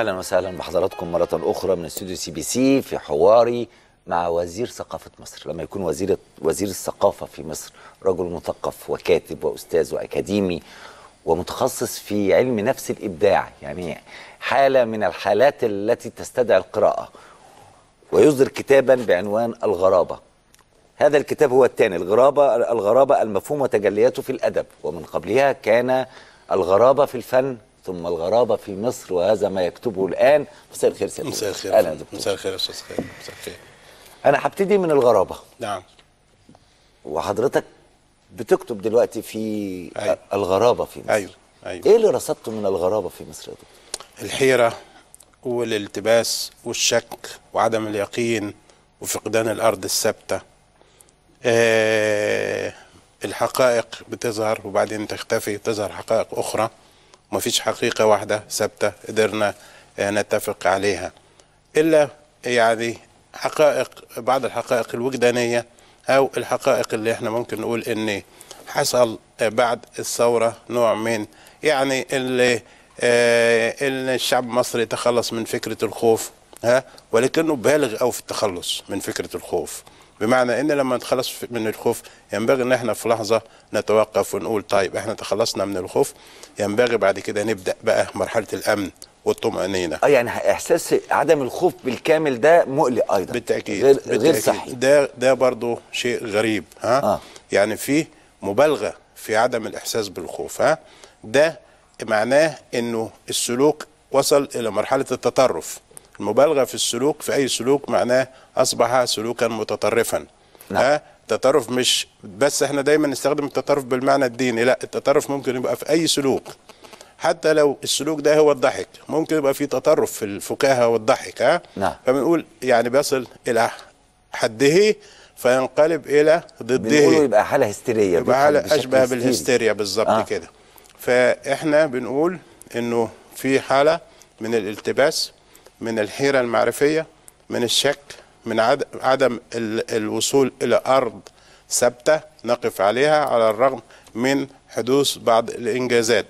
اهلا وسهلا بحضراتكم مره اخرى من استوديو سي بي سي في حواري مع وزير ثقافه مصر لما يكون وزير وزير الثقافه في مصر رجل مثقف وكاتب واستاذ واكاديمي ومتخصص في علم نفس الابداع يعني حاله من الحالات التي تستدعي القراءه ويصدر كتابا بعنوان الغرابه هذا الكتاب هو الثاني الغرابه الغرابه المفهوم وتجلياته في الادب ومن قبلها كان الغرابه في الفن ثم الغرابه في مصر وهذا ما يكتبه الان مساء الخير سيدي مساء الخير اهلا مساء الخير يا استاذ خير مساء الخير انا هبتدي من الغرابه نعم وحضرتك بتكتب دلوقتي في أيوه. الغرابه في مصر ايوه ايوه ايه اللي رصدته من الغرابه في مصر يا دكتور؟ الحيره والالتباس والشك وعدم اليقين وفقدان الارض الثابته أه الحقائق بتظهر وبعدين تختفي تظهر حقائق اخرى مفيش حقيقة واحدة ثابتة قدرنا آه، نتفق عليها إلا يعني حقائق بعض الحقائق الوجدانية أو الحقائق اللي احنا ممكن نقول إن حصل آه، بعد الثورة نوع من يعني اللي آه، ان الشعب المصري تخلص من فكرة الخوف ها ولكنه بالغ أو في التخلص من فكرة الخوف بمعنى ان لما نتخلص من الخوف ينبغي ان احنا في لحظه نتوقف ونقول طيب احنا تخلصنا من الخوف ينبغي بعد كده نبدا بقى مرحله الامن والطمأنينة اه يعني احساس عدم الخوف بالكامل ده مقلق ايضا بالتأكيد غير, بالتأكيد. غير صحيح ده ده برضه شيء غريب ها آه. يعني في مبالغة في عدم الاحساس بالخوف ها ده معناه انه السلوك وصل الى مرحلة التطرف المبالغه في السلوك في اي سلوك معناه اصبح سلوكا متطرفا نعم. ها التطرف مش بس احنا دايما نستخدم التطرف بالمعنى الديني لا التطرف ممكن يبقى في اي سلوك حتى لو السلوك ده هو الضحك ممكن يبقى في تطرف في الفكاهه والضحك ها نعم. فبنقول يعني بيصل الى حده فينقلب الى ضده يبقى حاله هستيريه يبقى حاله اشبه بالهستيريا بالظبط آه. كده فاحنا بنقول انه في حاله من الالتباس من الحيرة المعرفية من الشك من عدم الوصول إلى أرض ثابتة نقف عليها على الرغم من حدوث بعض الإنجازات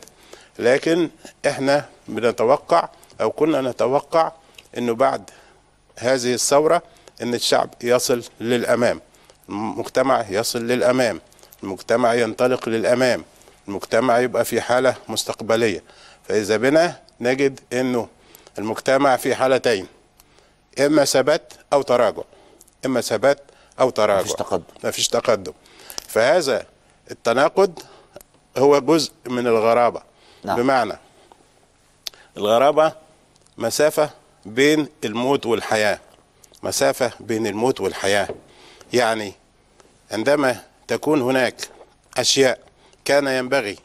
لكن إحنا بنتوقع أو كنا نتوقع أنه بعد هذه الثورة أن الشعب يصل للأمام المجتمع يصل للأمام المجتمع ينطلق للأمام المجتمع يبقى في حالة مستقبلية فإذا بنا نجد أنه المجتمع في حالتين اما ثبات او تراجع اما ثبات او تراجع مفيش تقدم مفيش تقدم فهذا التناقض هو جزء من الغرابه نعم. بمعنى الغرابه مسافه بين الموت والحياه مسافه بين الموت والحياه يعني عندما تكون هناك اشياء كان ينبغي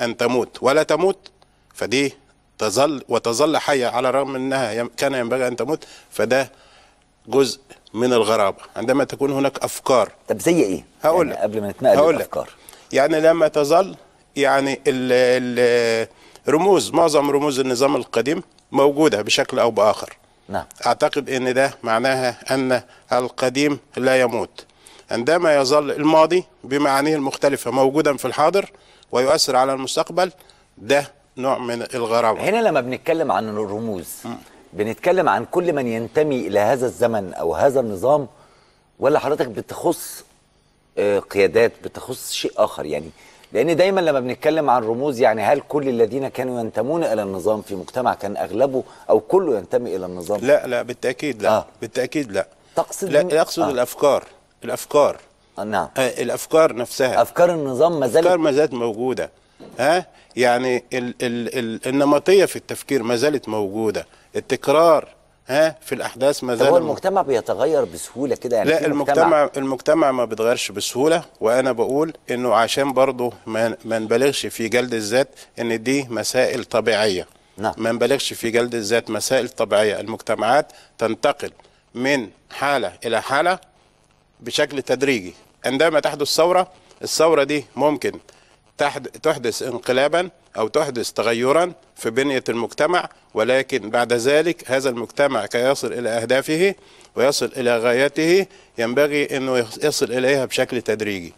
ان تموت ولا تموت فدي تظل وتظل حية على الرغم أنها كان ينبغي أن تموت فده جزء من الغرابة عندما تكون هناك أفكار طب زي إيه؟ هقول يعني قبل ما نتنقل للأفكار يعني لما تظل يعني رموز معظم رموز النظام القديم موجودة بشكل أو بآخر نعم. أعتقد أن ده معناها أن القديم لا يموت عندما يظل الماضي بمعانيه المختلفة موجودا في الحاضر ويؤثر على المستقبل ده نوع من الغرابه هنا لما بنتكلم عن الرموز م. بنتكلم عن كل من ينتمي الى هذا الزمن او هذا النظام ولا حضرتك بتخص آه، قيادات بتخص شيء اخر يعني لان دايما لما بنتكلم عن رموز يعني هل كل الذين كانوا ينتمون الى النظام في مجتمع كان اغلبه او كله ينتمي الى النظام لا لا بالتاكيد لا آه. بالتاكيد لا تقصد لا اقصد آه. الافكار الافكار آه نعم آه الافكار نفسها افكار النظام ما زالت افكار ما زالت موجوده ها يعني ال ال ال النمطيه في التفكير ما زالت موجوده التكرار ها في الاحداث ما زال هو المجتمع بيتغير بسهوله كده يعني لا المجتمع المجتمع ما بيتغيرش بسهوله وانا بقول انه عشان برضه ما, ما نبالغش في جلد الذات ان دي مسائل طبيعيه نعم ما نبالغش في جلد الذات مسائل طبيعيه المجتمعات تنتقل من حاله الى حاله بشكل تدريجي عندما تحدث ثوره الثوره دي ممكن تحدث انقلابا او تحدث تغيرا في بنيه المجتمع ولكن بعد ذلك هذا المجتمع كي يصل الى اهدافه ويصل الى غايته ينبغي انه يصل اليها بشكل تدريجي.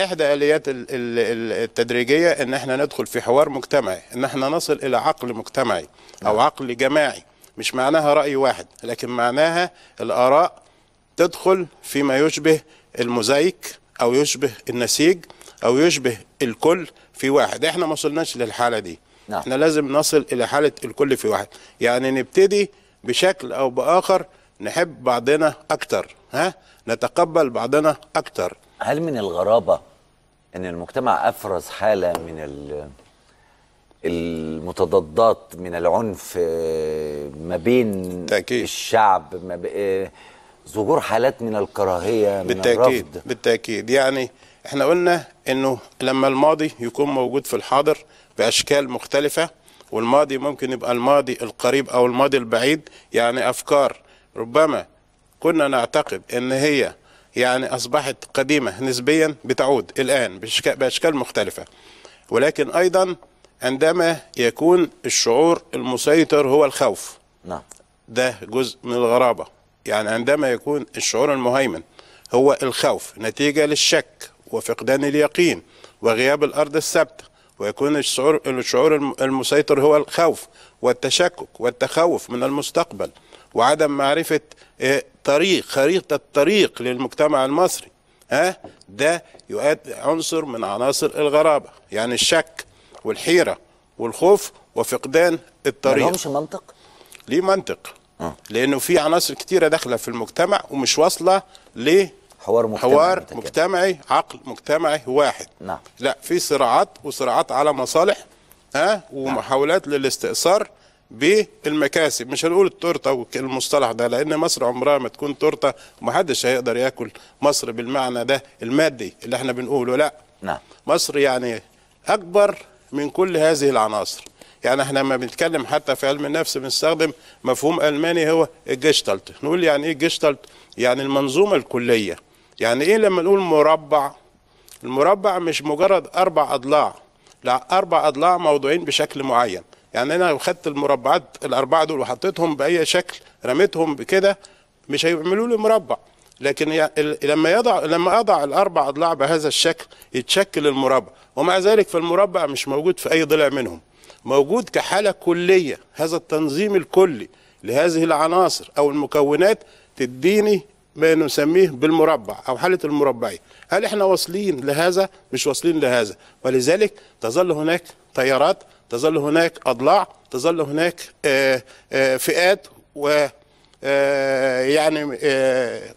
احدى اليات التدريجيه ان احنا ندخل في حوار مجتمعي، ان احنا نصل الى عقل مجتمعي او نعم. عقل جماعي، مش معناها راي واحد، لكن معناها الاراء تدخل فيما يشبه المزايك او يشبه النسيج او يشبه الكل في واحد احنا ما وصلناش للحاله دي نعم. احنا لازم نصل الى حاله الكل في واحد يعني نبتدي بشكل او باخر نحب بعضنا اكتر ها نتقبل بعضنا اكتر هل من الغرابه ان المجتمع افرز حاله من ال المتضادات من العنف آه، ما بين بالتأكيد. الشعب ما آه، ظهور حالات من الكراهيه من بالتاكيد الرفض. بالتاكيد يعني احنا قلنا انه لما الماضي يكون موجود في الحاضر باشكال مختلفه والماضي ممكن يبقى الماضي القريب او الماضي البعيد يعني افكار ربما كنا نعتقد ان هي يعني اصبحت قديمه نسبيا بتعود الان باشكال مختلفه ولكن ايضا عندما يكون الشعور المسيطر هو الخوف نعم ده جزء من الغرابه يعني عندما يكون الشعور المهيمن هو الخوف نتيجه للشك وفقدان اليقين وغياب الأرض الثابتة ويكون الشعور الشعور المسيطر هو الخوف والتشكك والتخوف من المستقبل وعدم معرفة آه، طريق خريطة الطريق للمجتمع المصري ها ده يؤدي عنصر من عناصر الغرابة يعني الشك والحيرة والخوف وفقدان الطريق ما منطق؟ ليه منطق؟ أه. لأنه في عناصر كتيرة داخلة في المجتمع ومش واصلة ليه حوار مجتمعي حوار مجتمعي عقل مجتمعي واحد نعم لا في صراعات وصراعات على مصالح ها نعم. ومحاولات نعم. للاستئثار بالمكاسب مش هنقول التورته والمصطلح ده لان مصر عمرها ما تكون تورته ومحدش هيقدر ياكل مصر بالمعنى ده المادي اللي احنا بنقوله لا نعم مصر يعني اكبر من كل هذه العناصر يعني احنا لما بنتكلم حتى في علم النفس بنستخدم مفهوم الماني هو الجيشتالت نقول يعني ايه جيشتالت يعني المنظومه الكليه يعني ايه لما نقول مربع المربع مش مجرد اربع اضلاع لا اربع اضلاع موضوعين بشكل معين يعني انا لو خدت المربعات الاربعه دول وحطيتهم باي شكل رميتهم بكده مش هيعملوا لي مربع لكن لما يضع لما اضع الاربع اضلاع بهذا الشكل يتشكل المربع ومع ذلك فالمربع مش موجود في اي ضلع منهم موجود كحاله كليه هذا التنظيم الكلي لهذه العناصر او المكونات تديني ما نسميه بالمربع أو حالة المربعية هل احنا واصلين لهذا مش واصلين لهذا ولذلك تظل هناك تيارات تظل هناك أضلاع تظل هناك آه، آه، فئات و آه، يعني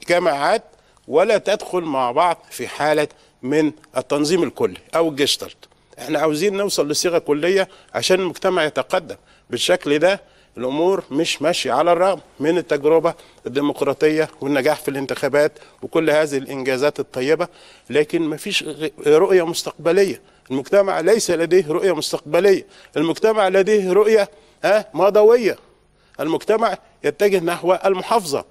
جماعات ولا تدخل مع بعض في حالة من التنظيم الكلي أو الجشتلت احنا عاوزين نوصل لصيغة كلية عشان المجتمع يتقدم بالشكل ده الامور مش ماشيه على الرغم من التجربه الديمقراطيه والنجاح في الانتخابات وكل هذه الانجازات الطيبه لكن ما فيش رؤيه مستقبليه المجتمع ليس لديه رؤيه مستقبليه المجتمع لديه رؤيه ها آه، ماضويه المجتمع يتجه نحو المحافظه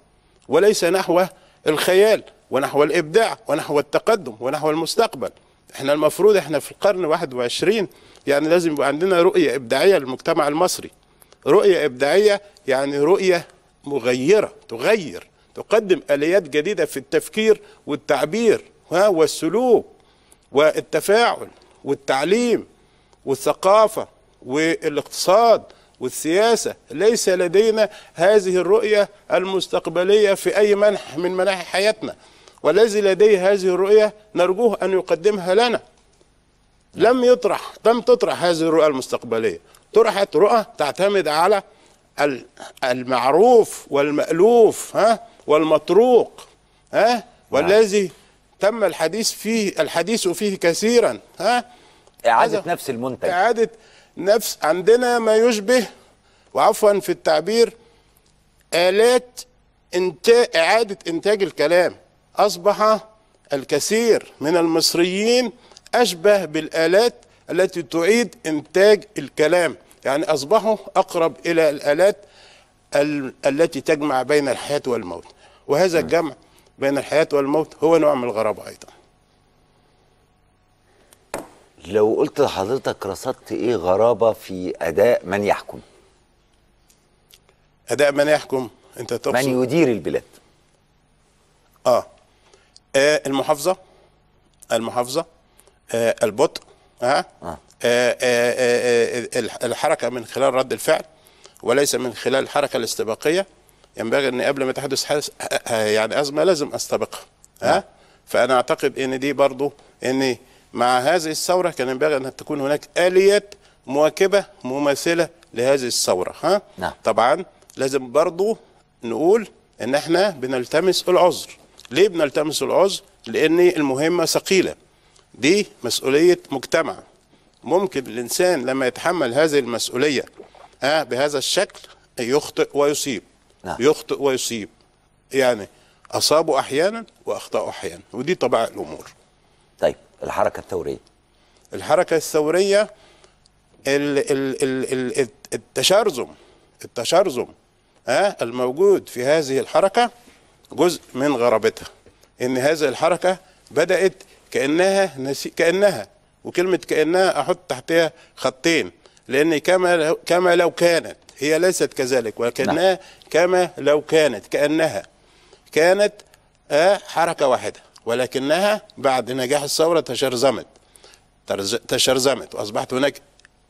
وليس نحو الخيال ونحو الابداع ونحو التقدم ونحو المستقبل احنا المفروض احنا في القرن 21 يعني لازم يبقى عندنا رؤيه ابداعيه للمجتمع المصري رؤية إبداعية يعني رؤية مغيرة تغير تقدم آليات جديدة في التفكير والتعبير والسلوك والتفاعل والتعليم والثقافة والاقتصاد والسياسة ليس لدينا هذه الرؤية المستقبلية في أي منح من مناحي حياتنا والذي لديه هذه الرؤية نرجوه أن يقدمها لنا لم يطرح لم تطرح هذه الرؤية المستقبلية طرحت رؤى تعتمد على المعروف والمألوف ها والمطروق ها نعم. والذي تم الحديث فيه الحديث فيه كثيرا ها إعادة نفس المنتج إعادة نفس عندنا ما يشبه وعفوا في التعبير آلات إنتاج إعادة إنتاج الكلام أصبح الكثير من المصريين أشبه بالآلات التي تعيد إنتاج الكلام يعني أصبحوا أقرب إلى الآلات التي تجمع بين الحياة والموت وهذا الجمع بين الحياة والموت هو نوع من الغرابة أيضا لو قلت لحضرتك رصدت إيه غرابة في أداء من يحكم أداء من يحكم أنت تقصد من يدير البلاد آه, آه المحافظة المحافظة آه البطء أه؟ آه. آه آه آه, آه، الحركه من خلال رد الفعل وليس من خلال الحركه الاستباقيه ينبغي ان قبل ما تحدث حدث يعني ازمه لازم استبقها ها أه؟ فانا اعتقد ان دي برضو ان مع هذه الثوره كان ينبغي ان تكون هناك اليه مواكبه مماثله لهذه الثوره ها نعم. طبعا لازم برضو نقول ان احنا بنلتمس العذر ليه بنلتمس العذر لان المهمه ثقيله دي مسؤولية مجتمع ممكن الإنسان لما يتحمل هذه المسؤولية ها آه، بهذا الشكل يخطئ ويصيب نعم. يخطئ ويصيب يعني أصابوا أحيانا وأخطأوا أحيانا ودي طبع الأمور طيب الحركة الثورية الحركة الثورية ال ال ال ال التشرذم التشرذم ها آه، الموجود في هذه الحركة جزء من غرابتها إن هذه الحركة بدأت كانها نسي... كانها وكلمه كانها احط تحتها خطين لان كما كما لو كانت هي ليست كذلك ولكنها نعم. كما لو كانت كانها كانت آه، حركه واحده ولكنها بعد نجاح الثوره تشرزمت تشرزمت واصبحت هناك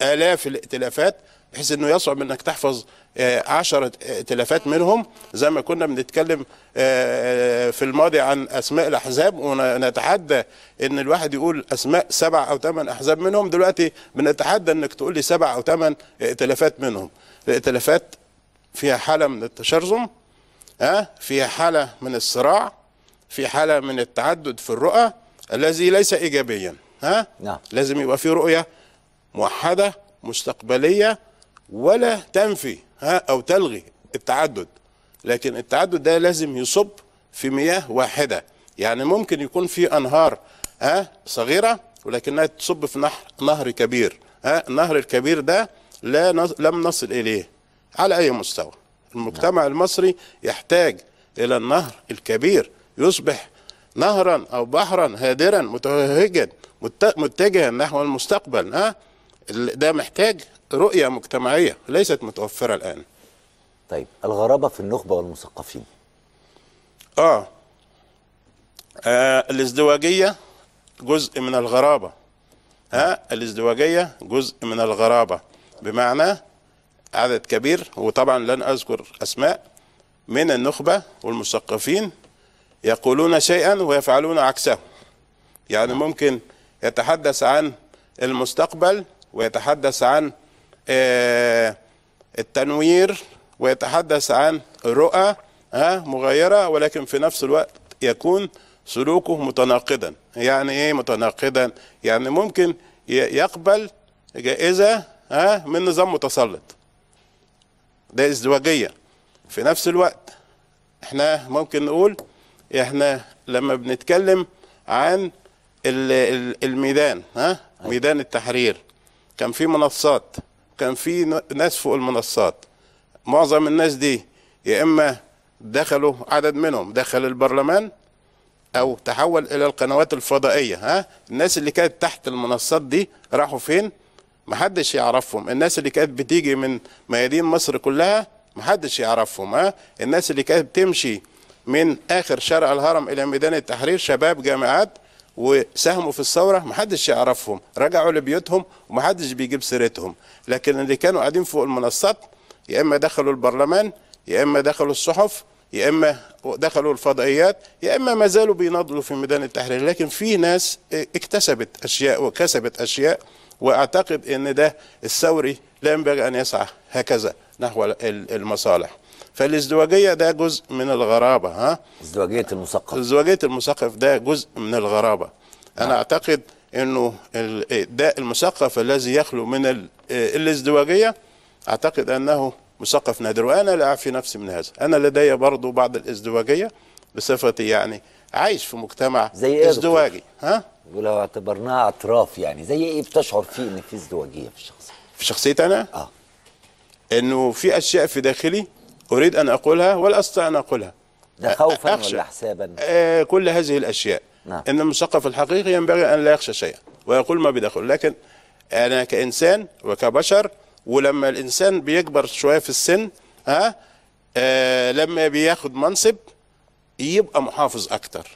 الاف الائتلافات بحيث انه يصعب انك تحفظ آه، عشرة ائتلافات آه، منهم زي ما كنا بنتكلم آه، في الماضي عن اسماء الاحزاب ونتحدى ان الواحد يقول اسماء سبع او ثمان احزاب منهم دلوقتي بنتحدى انك تقول لي سبع او ثمان ائتلافات منهم الائتلافات فيها حاله من التشرذم ها فيها حاله من الصراع في حاله من التعدد في الرؤى الذي ليس ايجابيا ها نعم. لازم يبقى في رؤيه موحده مستقبليه ولا تنفي ها أو تلغي التعدد لكن التعدد ده لازم يصب في مياه واحدة يعني ممكن يكون في أنهار ها صغيرة ولكنها تصب في نهر نهر كبير ها النهر الكبير ده لا نص... لم نصل إليه على أي مستوى المجتمع نعم. المصري يحتاج إلى النهر الكبير يصبح نهرا أو بحرا هادرا متوهجا متجها نحو المستقبل ها ده محتاج رؤية مجتمعية ليست متوفرة الآن طيب الغرابة في النخبة والمثقفين آه, آه الازدواجية جزء من الغرابة ها الازدواجية جزء من الغرابة بمعنى عدد كبير وطبعا لن أذكر أسماء من النخبة والمثقفين يقولون شيئا ويفعلون عكسه يعني نعم. ممكن يتحدث عن المستقبل ويتحدث عن آه، التنوير ويتحدث عن رؤى آه، مغيرة ولكن في نفس الوقت يكون سلوكه متناقضا يعني ايه متناقضا يعني ممكن يقبل جائزة آه، من نظام متسلط ده ازدواجية في نفس الوقت احنا ممكن نقول احنا لما بنتكلم عن الميدان ها ميدان التحرير كان في منصات كان في ناس فوق المنصات معظم الناس دي يا اما دخلوا عدد منهم دخل البرلمان او تحول الى القنوات الفضائيه ها الناس اللي كانت تحت المنصات دي راحوا فين محدش يعرفهم الناس اللي كانت بتيجي من ميادين مصر كلها محدش يعرفهم ها الناس اللي كانت بتمشي من اخر شارع الهرم الى ميدان التحرير شباب جامعات وساهموا في الثوره محدش يعرفهم رجعوا لبيوتهم ومحدش بيجيب سيرتهم لكن اللي كانوا قاعدين فوق المنصات يا اما دخلوا البرلمان يا اما دخلوا الصحف يا اما دخلوا الفضائيات يا اما ما زالوا بيناضلوا في ميدان التحرير لكن في ناس اكتسبت اشياء وكسبت اشياء واعتقد ان ده الثوري لا ينبغي ان يسعى هكذا نحو المصالح فالازدواجيه ده جزء من الغرابه ها ازدواجيه المثقف ازدواجيه المثقف ده جزء من الغرابه نعم. انا اعتقد انه ده المثقف الذي يخلو من الازدواجيه اعتقد انه مثقف نادر وانا لا اعفي نفسي من هذا انا لدي برضه بعض الازدواجيه بصفتي يعني عايش في مجتمع زي إيه ازدواجي ها ولو اعتبرناها اطراف يعني زي ايه بتشعر فيه ان في ازدواجيه في الشخصيه في شخصيتي انا اه انه في اشياء في داخلي أريد أن أقولها ولا أستطيع أن أقولها ده خوفا أخشى. ولا حسابا آه، كل هذه الأشياء نعم. إن المثقف الحقيقي ينبغي أن لا يخشى شيئا ويقول ما بيدخل لكن أنا كإنسان وكبشر ولما الإنسان بيكبر شوية في السن ها آه لما بياخد منصب يبقى محافظ أكتر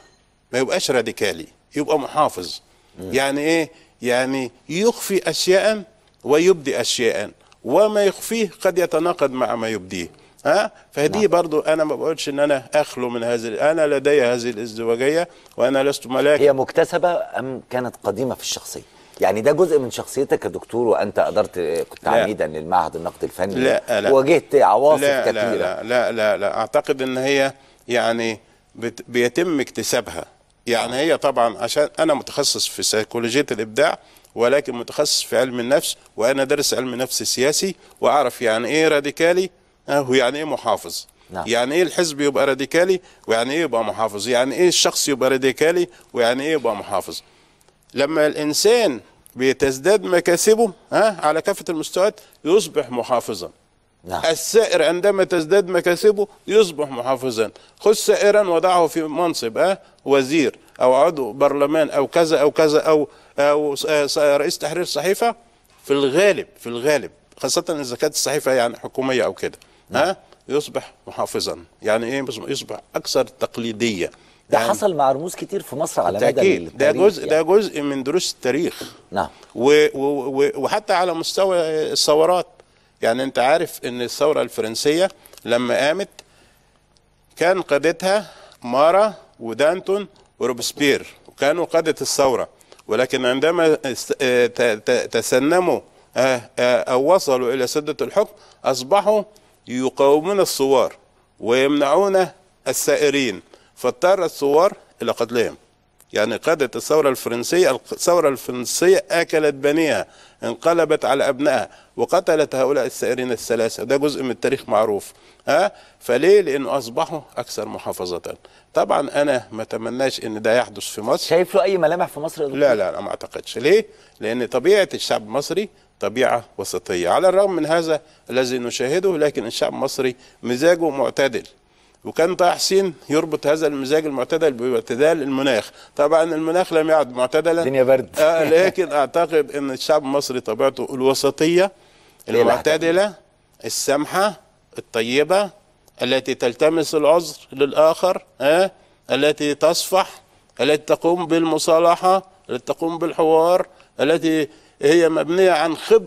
ما يبقاش راديكالي يبقى محافظ مم. يعني إيه يعني يخفي أشياء ويبدي أشياء وما يخفيه قد يتناقض مع ما يبديه ها فدي نعم. برضو انا ما بقولش ان انا اخلو من هذه انا لدي هذه الازدواجيه وانا لست ملاك هي مكتسبه ام كانت قديمه في الشخصيه يعني ده جزء من شخصيتك يا دكتور وانت ادرت كنت عميدا للمعهد النقد الفني لا لا واجهت عواصف لا كثيره لا لا, لا لا لا اعتقد ان هي يعني بت بيتم اكتسابها يعني نعم. هي طبعا عشان انا متخصص في سيكولوجيه الابداع ولكن متخصص في علم النفس وانا دارس علم نفس سياسي واعرف يعني ايه راديكالي ويعني ايه محافظ نعم. يعني ايه الحزب يبقى راديكالي ويعني ايه يبقى محافظ يعني ايه الشخص يبقى راديكالي ويعني ايه يبقى محافظ لما الانسان بتزداد مكاسبه ها على كافه المستويات يصبح محافظا نعم. السائر عندما تزداد مكاسبه يصبح محافظا خذ سائرا وضعه في منصب ها وزير او عضو برلمان او كذا او كذا او او آه، رئيس تحرير صحيفه في الغالب في الغالب خاصه اذا كانت الصحيفه يعني حكوميه او كده نعم. ها يصبح محافظا يعني ايه يصبح اكثر تقليديه ده يعني حصل مع رموز كتير في مصر على مدى ده جزء يعني. ده جزء من دروس التاريخ نعم و وحتى على مستوى الثورات يعني انت عارف ان الثوره الفرنسيه لما قامت كان قادتها مارا ودانتون وروبسبير وكانوا قاده الثوره ولكن عندما آه، تسنموا آه، آه، او وصلوا الى سده الحكم اصبحوا يقاومون الثوار ويمنعون السائرين فاضطر الثوار إلى قتلهم يعني قادت الثورة الفرنسية الثورة الفرنسية أكلت بنيها انقلبت على أبنائها وقتلت هؤلاء السائرين الثلاثة ده جزء من التاريخ معروف ها فليه لأنه أصبحوا أكثر محافظة طبعا أنا ما أتمناش إن ده يحدث في مصر شايف له أي ملامح في مصر لا لا أنا ما أعتقدش ليه لأن طبيعة الشعب المصري طبيعة وسطية على الرغم من هذا الذي نشاهده لكن الشعب المصري مزاجه معتدل وكان طه حسين يربط هذا المزاج المعتدل باعتدال المناخ طبعا المناخ لم يعد معتدلا الدنيا برد آه لكن اعتقد ان الشعب المصري طبيعته الوسطيه المعتدله السمحه الطيبه التي تلتمس العذر للاخر آه التي تصفح التي تقوم بالمصالحه التي تقوم بالحوار التي هي مبنيه عن خب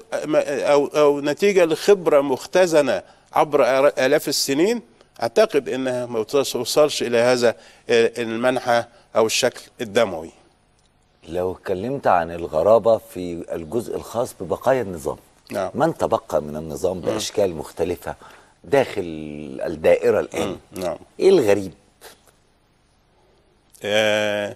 او او نتيجه لخبره مختزنه عبر الاف السنين اعتقد انها ما توصلش الى هذا المنحى او الشكل الدموي. لو اتكلمت عن الغرابه في الجزء الخاص ببقايا النظام نعم. من تبقى من النظام باشكال مختلفه داخل الدائره الان نعم. ايه الغريب؟ آه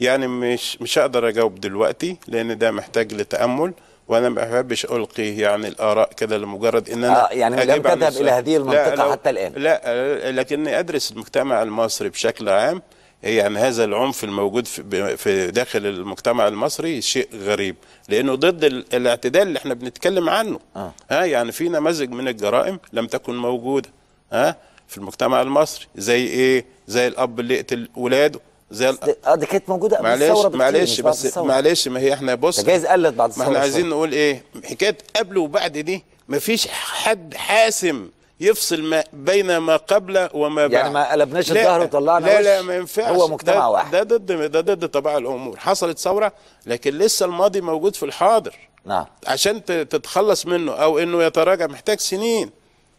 يعني مش مش هقدر اجاوب دلوقتي لان ده محتاج لتامل وانا ما بحبش القي يعني الاراء كده لمجرد ان انا آه يعني لم تذهب الى هذه المنطقه لا حتى الان لا لكني ادرس المجتمع المصري بشكل عام يعني هذا العنف الموجود في, داخل المجتمع المصري شيء غريب لانه ضد الاعتدال اللي احنا بنتكلم عنه آه. ها يعني في نماذج من الجرائم لم تكن موجوده ها في المجتمع المصري زي ايه زي الاب اللي يقتل ولاده زي اه دي كانت موجوده قبل الثوره معلش بس معلش ما هي احنا بص جايز قلت بعد الثوره ما احنا عايزين نقول ايه حكايه قبل وبعد دي مفيش حد حاسم يفصل ما بين ما قبل وما بعد يعني ما قلبناش الظهر وطلعنا لا لا ما ينفعش هو مجتمع ده واحد ده ضد ده ضد طبيعه الامور حصلت ثوره لكن لسه الماضي موجود في الحاضر نعم عشان تتخلص منه او انه يتراجع محتاج سنين,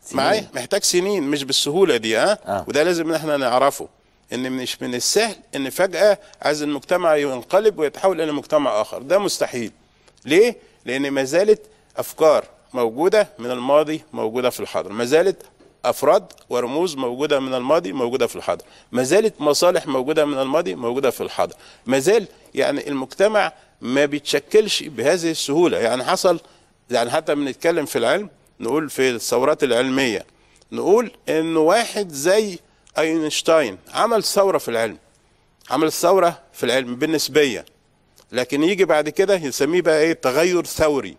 سنين. معايا محتاج سنين مش بالسهوله دي ها آه. وده لازم احنا نعرفه ان مش من السهل ان فجاه عايز المجتمع ينقلب ويتحول الى مجتمع اخر ده مستحيل ليه لان ما زالت افكار موجوده من الماضي موجوده في الحاضر ما زالت افراد ورموز موجوده من الماضي موجوده في الحاضر ما زالت مصالح موجوده من الماضي موجوده في الحاضر ما زال يعني المجتمع ما بيتشكلش بهذه السهوله يعني حصل يعني حتى بنتكلم في العلم نقول في الثورات العلميه نقول انه واحد زي اينشتاين عمل ثوره في العلم عمل ثوره في العلم بالنسبيه لكن يجي بعد كده يسميه بقى ايه تغير ثوري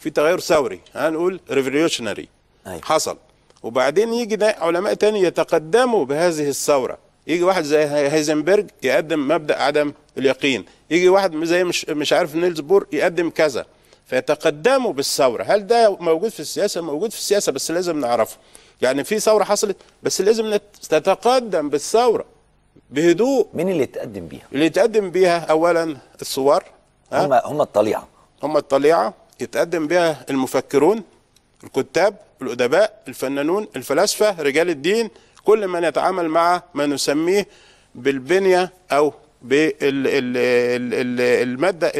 في تغير ثوري هنقول ريفوليوشنري أيوة. حصل وبعدين يجي ده علماء تاني يتقدموا بهذه الثوره يجي واحد زي هايزنبرج يقدم مبدا عدم اليقين يجي واحد زي مش مش عارف نيلز بور يقدم كذا فيتقدموا بالثوره هل ده موجود في السياسه موجود في السياسه بس لازم نعرفه يعني في ثوره حصلت بس لازم تتقدم بالثوره بهدوء مين اللي يتقدم بيها؟ اللي يتقدم بيها اولا الصور هم هم الطليعه هم الطليعه يتقدم بها المفكرون الكتاب الادباء الفنانون الفلاسفه رجال الدين كل من يتعامل مع ما نسميه بالبنيه او بالماده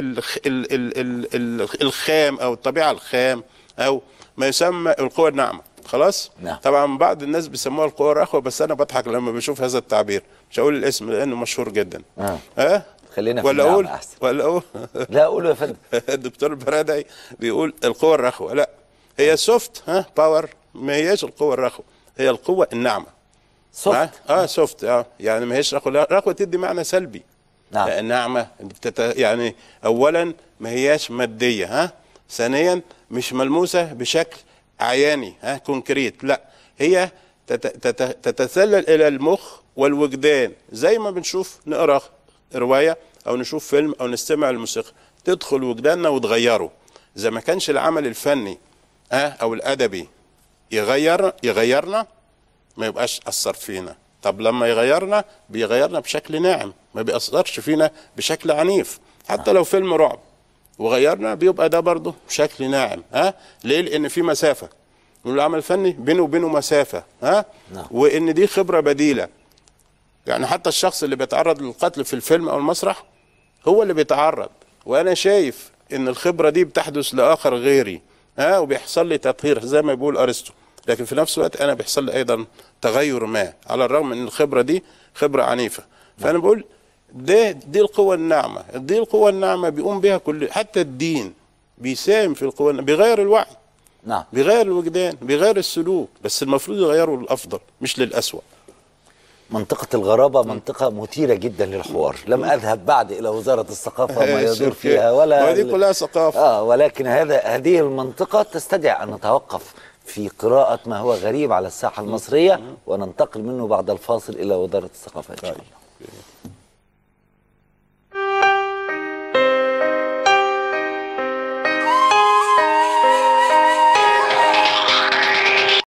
الخام او الطبيعه الخام او ما يسمى القوى الناعمه خلاص نعم. طبعا بعض الناس بيسموها القوى الرخوه بس انا بضحك لما بشوف هذا التعبير مش هقول الاسم لانه مشهور جدا اه, أه؟ خلينا في ولا اقول احسن ولا اقول لا قول يا فندم الدكتور البرادعي بيقول القوه الرخوه لا هي سوفت نعم. ها باور ما هياش القوه الرخوه هي القوه الناعمه سوفت اه سوفت اه يعني ما هيش رخوه رخوه تدي معنى سلبي نعم الناعمه آه، بتت... يعني اولا ما هياش ماديه ها ثانيا مش ملموسه بشكل عياني ها كونكريت لا هي تتسلل الى المخ والوجدان زي ما بنشوف نقرا روايه او نشوف فيلم او نستمع الموسيقى تدخل وجداننا وتغيره اذا ما كانش العمل الفني ها او الادبي يغير يغيرنا ما يبقاش اثر فينا طب لما يغيرنا بيغيرنا بشكل ناعم ما بيأثرش فينا بشكل عنيف حتى نعم. لو فيلم رعب وغيرنا بيبقى ده برضه شكل ناعم ها ليه لان في مسافه والعمل الفني بينه وبينه مسافه ها نعم. وان دي خبره بديله يعني حتى الشخص اللي بيتعرض للقتل في الفيلم او المسرح هو اللي بيتعرض وانا شايف ان الخبره دي بتحدث لاخر غيري ها وبيحصل لي تطهير زي ما بيقول ارسطو لكن في نفس الوقت انا بيحصل لي ايضا تغير ما على الرغم ان الخبره دي خبره عنيفه فانا بقول ده دي القوى الناعمة دي القوى الناعمة بيقوم بها كل حتى الدين بيساهم في القوى بغير الوعي نعم بغير الوجدان بغير السلوك بس المفروض يغيروا للأفضل مش للأسوأ منطقة الغرابة منطقة مثيرة جدا للحوار لم أذهب بعد إلى وزارة الثقافة ما يدور فيها ولا هذه كلها ثقافة آه ولكن هذا هذه المنطقة تستدعي أن نتوقف في قراءة ما هو غريب على الساحة المصرية وننتقل منه بعد الفاصل إلى وزارة الثقافة إن شاء طيب. الله